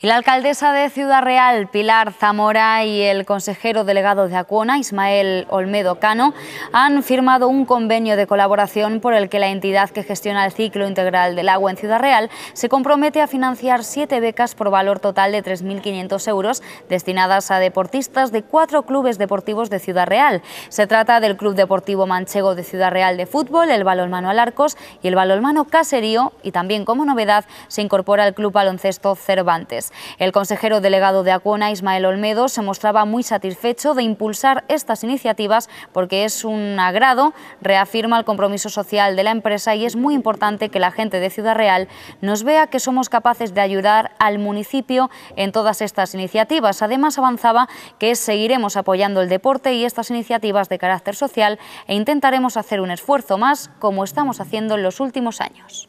la alcaldesa de Ciudad Real, Pilar Zamora, y el consejero delegado de Acuona, Ismael Olmedo Cano, han firmado un convenio de colaboración por el que la entidad que gestiona el ciclo integral del agua en Ciudad Real se compromete a financiar siete becas por valor total de 3.500 euros destinadas a deportistas de cuatro clubes deportivos de Ciudad Real. Se trata del Club Deportivo Manchego de Ciudad Real de Fútbol, el Balonmano Alarcos y el Balonmano Caserío, y también como novedad se incorpora el Club Baloncesto Cervantes el consejero delegado de Acuona, Ismael Olmedo, se mostraba muy satisfecho de impulsar estas iniciativas porque es un agrado, reafirma el compromiso social de la empresa y es muy importante que la gente de Ciudad Real nos vea que somos capaces de ayudar al municipio en todas estas iniciativas. Además, avanzaba que seguiremos apoyando el deporte y estas iniciativas de carácter social e intentaremos hacer un esfuerzo más como estamos haciendo en los últimos años.